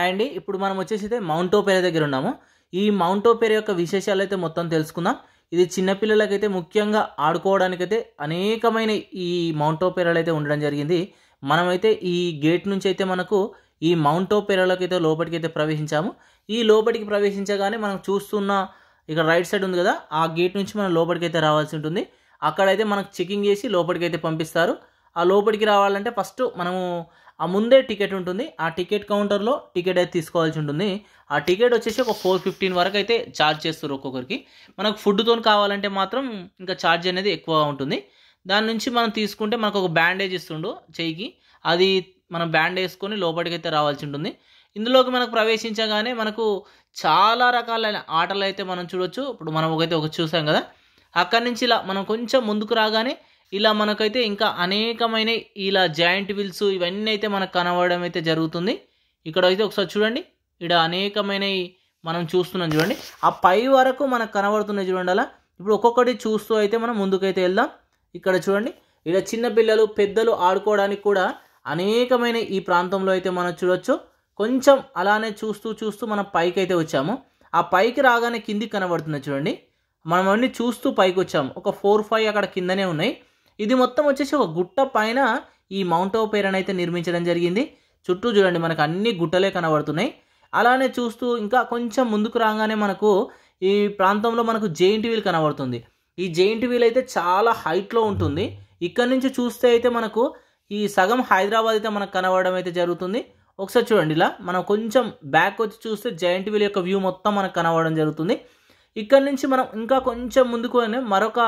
hi అండి ఇప్పుడు మనం వచ్చేసి అయితే మౌంట్ ఓపెరా దగ్గర ఉన్నాము ఈ మౌంట్ ఓపెరా యొక్క విశేషాలు అయితే మొత్తం తెలుసుకుందాం ఇది చిన్నపిల్లలకైతే ముఖ్యంగా ఆడుకోవడానికైతే అనేకమైన ఈ మౌంట్ ఓపెరాలు అయితే ఉండడం జరిగింది మనమైతే ఈ గేట్ నుంచి అయితే మనకు ఈ మౌంట్ ఓపెరాలకు లోపలికి అయితే ప్రవేశించాము ఈ లోపలికి ప్రవేశించగానే మనం చూస్తున్న ఇక్కడ రైట్ సైడ్ ఉంది కదా ఆ గేట్ నుంచి మనం లోపలికి అయితే రావాల్సి ఉంటుంది అక్కడైతే మనకు చెకింగ్ చేసి లోపలికి అయితే పంపిస్తారు ఆ లోపలికి రావాలంటే ఫస్ట్ మనము ఆ ముందే టికెట్ ఉంటుంది ఆ టికెట్ కౌంటర్లో టికెట్ అయితే తీసుకోవాల్సి ఉంటుంది ఆ టికెట్ వచ్చేసి ఒక ఫోర్ ఫిఫ్టీన్ వరకు అయితే ఛార్జ్ చేస్తారు ఒక్కొక్కరికి మనకు ఫుడ్తో కావాలంటే మాత్రం ఇంకా ఛార్జ్ అనేది ఎక్కువ ఉంటుంది దాని నుంచి మనం తీసుకుంటే మనకు ఒక బ్యాండేజ్ ఇస్తుండు చెయ్యికి అది మనం బ్యాండేజ్ వేసుకొని లోపలికి అయితే రావాల్సి ఉంటుంది ఇందులోకి మనకు ప్రవేశించగానే మనకు చాలా రకాలైన ఆటలు అయితే మనం చూడొచ్చు ఇప్పుడు మనం ఒకైతే ఒక చూసాం కదా అక్కడి నుంచి ఇలా మనం కొంచెం ముందుకు రాగానే ఇలా మనకైతే ఇంకా అనేకమైన ఇలా జాయింట్ వీల్స్ ఇవన్నీ అయితే మనకు కనబడడం అయితే జరుగుతుంది ఇక్కడ అయితే ఒకసారి చూడండి ఇక్కడ అనేకమైన మనం చూస్తున్నాం చూడండి ఆ పై వరకు మనకు కనబడుతున్నాయి చూడండి అలా ఇప్పుడు ఒక్కొక్కటి చూస్తూ అయితే మనం ముందుకైతే వెళ్దాం ఇక్కడ చూడండి ఇలా చిన్న పిల్లలు పెద్దలు ఆడుకోవడానికి కూడా అనేకమైన ఈ ప్రాంతంలో అయితే మనం చూడొచ్చు కొంచెం అలానే చూస్తూ చూస్తూ మనం పైకి అయితే వచ్చాము ఆ పైకి రాగానే కిందికి కనబడుతున్నాయి చూడండి మనం అన్ని చూస్తూ పైకి వచ్చాము ఒక ఫోర్ ఫైవ్ అక్కడ కిందనే ఉన్నాయి ఇది మొత్తం వచ్చేసి ఒక గుట్ట పైన ఈ మౌంట్ ఆఫ్ పేరన్ అయితే నిర్మించడం జరిగింది చుట్టూ చూడండి మనకు అన్ని గుట్టలే కనబడుతున్నాయి అలానే చూస్తూ ఇంకా కొంచెం ముందుకు రాగానే మనకు ఈ ప్రాంతంలో మనకు జెయింట్ వీల్ కనబడుతుంది ఈ జెయింట్ వీల్ అయితే చాలా హైట్లో ఉంటుంది ఇక్కడ నుంచి చూస్తే అయితే మనకు ఈ సగం హైదరాబాద్ అయితే మనకు కనబడడం అయితే జరుగుతుంది ఒకసారి చూడండి ఇలా మనం కొంచెం బ్యాక్ వచ్చి చూస్తే జైంట్ వీల్ యొక్క వ్యూ మొత్తం మనకు కనబడడం జరుగుతుంది ఇక్కడ నుంచి మనం ఇంకా కొంచెం ముందుకు మరొక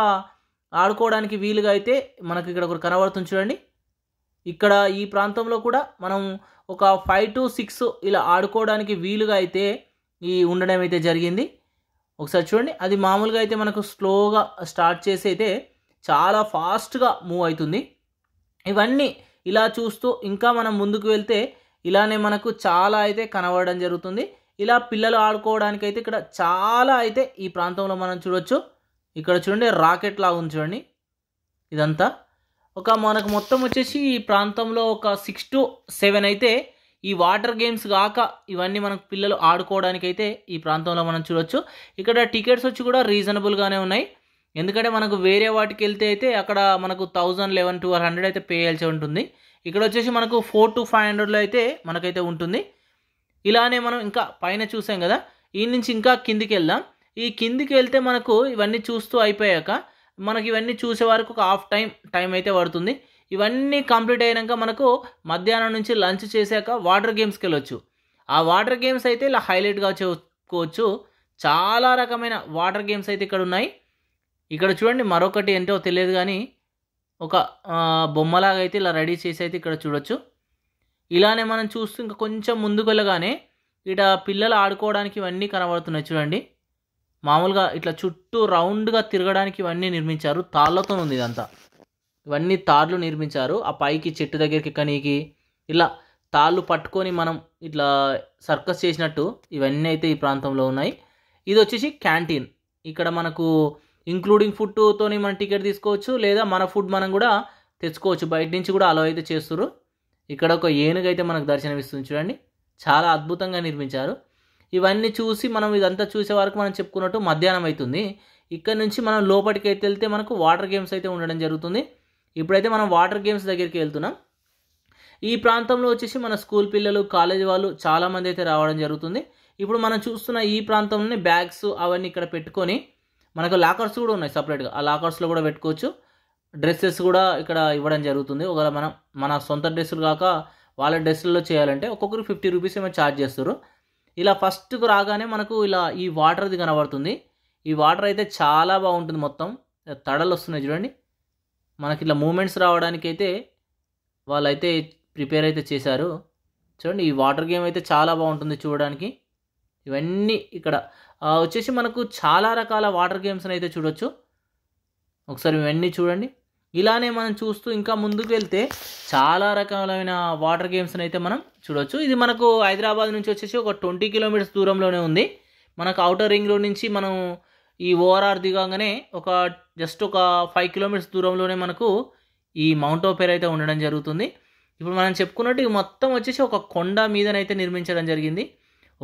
ఆడుకోవడానికి వీలుగా అయితే మనకి ఇక్కడ ఒకరు కనబడుతుంది చూడండి ఇక్కడ ఈ ప్రాంతంలో కూడా మనం ఒక ఫైవ్ టు సిక్స్ ఇలా ఆడుకోవడానికి వీలుగా అయితే ఈ ఉండడం అయితే జరిగింది ఒకసారి చూడండి అది మామూలుగా అయితే మనకు స్లోగా స్టార్ట్ చేసి అయితే చాలా ఫాస్ట్గా మూవ్ అవుతుంది ఇవన్నీ ఇలా చూస్తూ ఇంకా మనం ముందుకు వెళ్తే ఇలానే మనకు చాలా అయితే కనబడడం జరుగుతుంది ఇలా పిల్లలు ఆడుకోవడానికి అయితే ఇక్కడ చాలా అయితే ఈ ప్రాంతంలో మనం చూడొచ్చు ఇక్కడ చూడండి రాకెట్ లాగా ఉంది చూడండి ఇదంతా ఒక మనకు మొత్తం వచ్చేసి ఈ ప్రాంతంలో ఒక సిక్స్ టు సెవెన్ అయితే ఈ వాటర్ గేమ్స్ కాక ఇవన్నీ మనకు పిల్లలు ఆడుకోవడానికి అయితే ఈ ప్రాంతంలో మనం చూడవచ్చు ఇక్కడ టికెట్స్ వచ్చి కూడా రీజనబుల్గానే ఉన్నాయి ఎందుకంటే మనకు వేరే వాటికి వెళ్తే అయితే అక్కడ మనకు థౌజండ్ లెవెన్ ట్వెల్వ్ హండ్రెడ్ అయితే పే చేయాల్సి ఉంటుంది ఇక్కడ వచ్చేసి మనకు ఫోర్ టు ఫైవ్ హండ్రెడ్లో అయితే మనకైతే ఉంటుంది ఇలానే మనం ఇంకా పైన చూసాం కదా ఈ నుంచి ఇంకా కిందికి వెళ్దాం ఈ కిందికి వెళ్తే మనకు ఇవన్నీ చూస్తూ అయిపోయాక మనకి ఇవన్నీ చూసే వరకు ఒక హాఫ్ టైం టైం అయితే పడుతుంది ఇవన్నీ కంప్లీట్ అయినాక మనకు మధ్యాహ్నం నుంచి లంచ్ చేశాక వాటర్ గేమ్స్కి వెళ్ళొచ్చు ఆ వాటర్ గేమ్స్ అయితే ఇలా హైలైట్గా చెప్పుకోవచ్చు చాలా రకమైన వాటర్ గేమ్స్ అయితే ఇక్కడ ఉన్నాయి ఇక్కడ చూడండి మరొకటి ఏంటో తెలియదు కానీ ఒక బొమ్మలాగా అయితే ఇలా రెడీ చేసి అయితే ఇక్కడ చూడొచ్చు ఇలానే మనం చూస్తూ ఇంకా కొంచెం ముందుకు వెళ్ళగానే ఇక్కడ పిల్లలు ఆడుకోవడానికి ఇవన్నీ కనబడుతున్నాయి చూడండి మామూలుగా ఇట్లా చుట్టూ రౌండ్గా తిరగడానికి ఇవన్నీ నిర్మించారు తాళ్ళతో ఉంది ఇదంతా ఇవన్నీ తాళ్ళు నిర్మించారు ఆ పైకి చెట్టు దగ్గరికి కనీకి ఇలా తాళ్ళు పట్టుకొని మనం ఇట్లా సర్కస్ చేసినట్టు ఇవన్నీ అయితే ఈ ప్రాంతంలో ఉన్నాయి ఇది వచ్చేసి క్యాంటీన్ ఇక్కడ మనకు ఇంక్లూడింగ్ ఫుడ్తో మనం టికెట్ తీసుకోవచ్చు లేదా మన ఫుడ్ మనం కూడా తెచ్చుకోవచ్చు బయట నుంచి కూడా అలా అయితే చేస్తున్నారు ఇక్కడ ఒక ఏనుగైతే అయితే మనకు దర్శనమిస్తుంది చూడండి చాలా అద్భుతంగా నిర్మించారు ఇవన్నీ చూసి మనం ఇదంతా చూసే వరకు మనం చెప్పుకున్నట్టు మధ్యాహ్నం అవుతుంది ఇక్కడ నుంచి మనం లోపలికి అయితే వెళ్తే మనకు వాటర్ గేమ్స్ అయితే ఉండడం జరుగుతుంది ఇప్పుడైతే మనం వాటర్ గేమ్స్ దగ్గరికి వెళ్తున్నాం ఈ ప్రాంతంలో వచ్చేసి మన స్కూల్ పిల్లలు కాలేజీ వాళ్ళు చాలామంది అయితే రావడం జరుగుతుంది ఇప్పుడు మనం చూస్తున్న ఈ ప్రాంతంలోనే బ్యాగ్స్ అవన్నీ ఇక్కడ పెట్టుకొని మనకు లాకర్స్ కూడా ఉన్నాయి సపరేట్గా ఆ లాకర్స్లో కూడా పెట్టుకోవచ్చు డ్రెస్సెస్ కూడా ఇక్కడ ఇవ్వడం జరుగుతుంది ఒకవేళ మనం మన సొంత డ్రెస్సులు కాక వాళ్ళ డ్రెస్సుల్లో చేయాలంటే ఒక్కొక్కరు ఫిఫ్టీ రూపీస్ ఏమో ఛార్జ్ చేస్తారు ఇలా ఫస్ట్కు రాగానే మనకు ఇలా ఈ వాటర్ అది కనబడుతుంది ఈ వాటర్ అయితే చాలా బాగుంటుంది మొత్తం తడలు వస్తున్నాయి చూడండి మనకి ఇలా మూమెంట్స్ రావడానికి అయితే వాళ్ళైతే ప్రిపేర్ అయితే చేశారు చూడండి ఈ వాటర్ గేమ్ అయితే చాలా బాగుంటుంది చూడడానికి ఇవన్నీ ఇక్కడ వచ్చేసి మనకు చాలా రకాల వాటర్ గేమ్స్ని అయితే చూడొచ్చు ఒకసారి ఇవన్నీ చూడండి ఇలానే మనం చూస్తూ ఇంకా ముందుకు వెళ్తే చాలా రకాలైన వాటర్ గేమ్స్ని అయితే మనం చూడవచ్చు ఇది మనకు హైదరాబాద్ నుంచి వచ్చేసి ఒక ట్వంటీ కిలోమీటర్స్ దూరంలోనే ఉంది మనకు ఔటర్ రింగ్ రోడ్ నుంచి మనం ఈ ఓఆర్ఆర్ దిగాగానే ఒక జస్ట్ ఒక ఫైవ్ కిలోమీటర్స్ దూరంలోనే మనకు ఈ మౌంట్ ఓపేర్ అయితే ఉండడం జరుగుతుంది ఇప్పుడు మనం చెప్పుకున్నట్టు ఇది మొత్తం వచ్చేసి ఒక కొండ మీదనైతే నిర్మించడం జరిగింది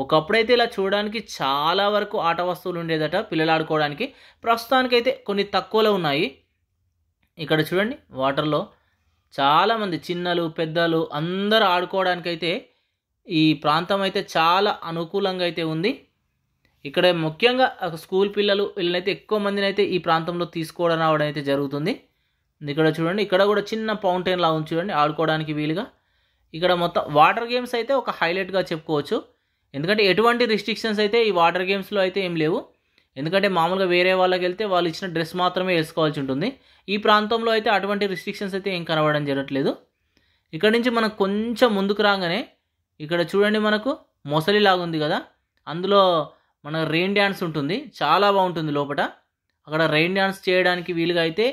ఒకప్పుడైతే ఇలా చూడడానికి చాలా వరకు ఆట వస్తువులు ఉండేదట పిల్లలు ఆడుకోవడానికి ప్రస్తుతానికైతే కొన్ని తక్కువలో ఉన్నాయి ఇక్కడ చూడండి వాటర్లో చాలామంది చిన్నలు పెద్దలు ఆడుకోవడానికి ఆడుకోవడానికైతే ఈ ప్రాంతం అయితే చాలా అనుకూలంగా అయితే ఉంది ఇక్కడ ముఖ్యంగా స్కూల్ పిల్లలు వీళ్ళనైతే ఎక్కువ మందిని అయితే ఈ ప్రాంతంలో తీసుకోవడం రావడం అయితే జరుగుతుంది ఇక్కడ చూడండి ఇక్కడ కూడా చిన్న ఫౌంటైన్ లా ఉంది చూడండి ఆడుకోవడానికి వీలుగా ఇక్కడ మొత్తం వాటర్ గేమ్స్ అయితే ఒక హైలైట్గా చెప్పుకోవచ్చు ఎందుకంటే ఎటువంటి రిస్ట్రిక్షన్స్ అయితే ఈ వాటర్ గేమ్స్లో అయితే ఏం లేవు ఎందుకంటే మామూలుగా వేరే వాళ్ళకి వెళ్తే వాళ్ళు ఇచ్చిన డ్రెస్ మాత్రమే వేసుకోవాల్సి ఉంటుంది ఈ ప్రాంతంలో అయితే అటువంటి రిస్ట్రిక్షన్స్ అయితే ఏం కనబడడం జరగట్లేదు ఇక్కడ నుంచి మనం కొంచెం ముందుకు రాగానే ఇక్కడ చూడండి మనకు మొసలి లాగుంది కదా అందులో మన రెయిన్ డ్యాన్స్ ఉంటుంది చాలా బాగుంటుంది లోపల అక్కడ రెయిన్ డ్యాన్స్ చేయడానికి వీలుగా అయితే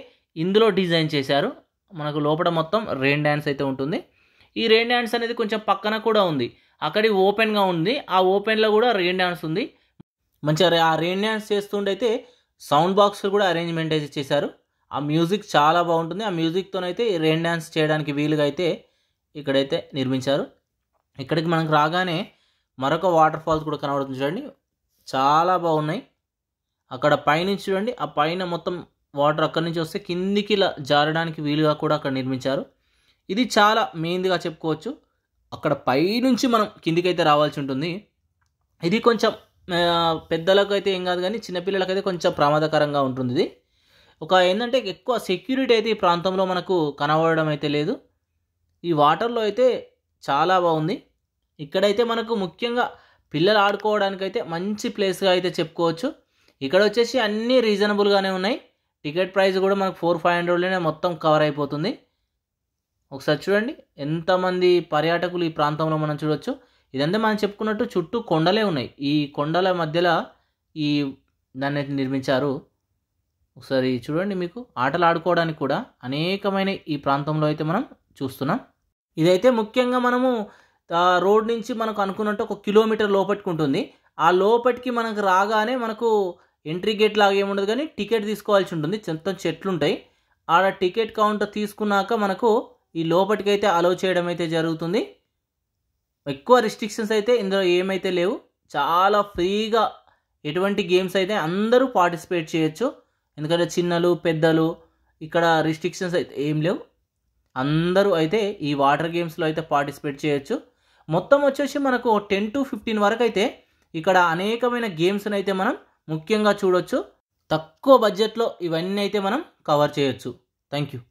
ఇందులో డిజైన్ చేశారు మనకు లోపల మొత్తం రెయిన్ డ్యాన్స్ అయితే ఉంటుంది ఈ రెయిన్ డ్యాన్స్ అనేది కొంచెం పక్కన కూడా ఉంది అక్కడి ఓపెన్గా ఉంది ఆ ఓపెన్లో కూడా రెయిన్ డ్యాన్స్ ఉంది మంచిగా ఆ రెయిన్ డ్యాన్స్ చేస్తుండైతే సౌండ్ బాక్స్ కూడా అరేంజ్మెంట్ అయితే చేశారు ఆ మ్యూజిక్ చాలా బాగుంటుంది ఆ మ్యూజిక్తోనైతే రెయిన్ డ్యాన్స్ చేయడానికి వీలుగా అయితే ఇక్కడైతే నిర్మించారు ఇక్కడికి మనకు రాగానే మరొక వాటర్ ఫాల్స్ కూడా కనబడుతుంది చూడండి చాలా బాగున్నాయి అక్కడ పైనుంచి చూడండి ఆ పైన మొత్తం వాటర్ అక్కడి నుంచి వస్తే కిందికి ఇలా జారడానికి వీలుగా కూడా అక్కడ నిర్మించారు ఇది చాలా మెయిన్గా చెప్పుకోవచ్చు అక్కడ పైనుంచి మనం కిందికైతే రావాల్సి ఉంటుంది ఇది కొంచెం పెద్దలకు అయితే ఏం కాదు కానీ చిన్నపిల్లలకైతే కొంచెం ప్రమాదకరంగా ఉంటుంది ఇది ఒక ఏంటంటే ఎక్కువ సెక్యూరిటీ అయితే ఈ ప్రాంతంలో మనకు కనబడడం అయితే లేదు ఈ వాటర్లో అయితే చాలా బాగుంది ఇక్కడైతే మనకు ముఖ్యంగా పిల్లలు ఆడుకోవడానికైతే మంచి ప్లేస్గా అయితే చెప్పుకోవచ్చు ఇక్కడ వచ్చేసి అన్నీ రీజనబుల్గానే ఉన్నాయి టికెట్ ప్రైస్ కూడా మనకు ఫోర్ ఫైవ్ హండ్రెడ్లోనే మొత్తం కవర్ అయిపోతుంది ఒకసారి చూడండి ఎంతమంది పర్యాటకులు ఈ ప్రాంతంలో మనం చూడవచ్చు ఇదంతా మనం చెప్పుకున్నట్టు చుట్టూ కొండలే ఉన్నాయి ఈ కొండల మధ్యలో ఈ దాన్ని నిర్మించారు ఒకసారి చూడండి మీకు ఆటలు ఆడుకోవడానికి కూడా అనేకమైన ఈ ప్రాంతంలో అయితే మనం చూస్తున్నాం ఇదైతే ముఖ్యంగా మనము రోడ్ నుంచి మనకు అనుకున్నట్టు ఒక కిలోమీటర్ లోపటికి ఉంటుంది ఆ లోపటికి మనకు రాగానే మనకు ఎంట్రీ గేట్ లాగా ఏముండదు కానీ టికెట్ తీసుకోవాల్సి ఉంటుంది చెత్త చెట్లు ఉంటాయి ఆడ టికెట్ కౌంటర్ తీసుకున్నాక మనకు ఈ లోపటికైతే అలౌ చేయడం అయితే జరుగుతుంది ఎక్కువ రిస్ట్రిక్షన్స్ అయితే ఇందులో ఏమైతే లేవు చాలా ఫ్రీగా ఎటువంటి గేమ్స్ అయితే అందరూ పార్టిసిపేట్ చేయొచ్చు ఎందుకంటే చిన్నలు పెద్దలు ఇక్కడ రిస్ట్రిక్షన్స్ అయితే ఏం లేవు అందరూ అయితే ఈ వాటర్ గేమ్స్లో అయితే పార్టిసిపేట్ చేయొచ్చు మొత్తం వచ్చేసి మనకు టెన్ టు ఫిఫ్టీన్ వరకు అయితే ఇక్కడ అనేకమైన గేమ్స్ని అయితే మనం ముఖ్యంగా చూడొచ్చు తక్కువ బడ్జెట్లో ఇవన్నీ అయితే మనం కవర్ చేయొచ్చు థ్యాంక్ యూ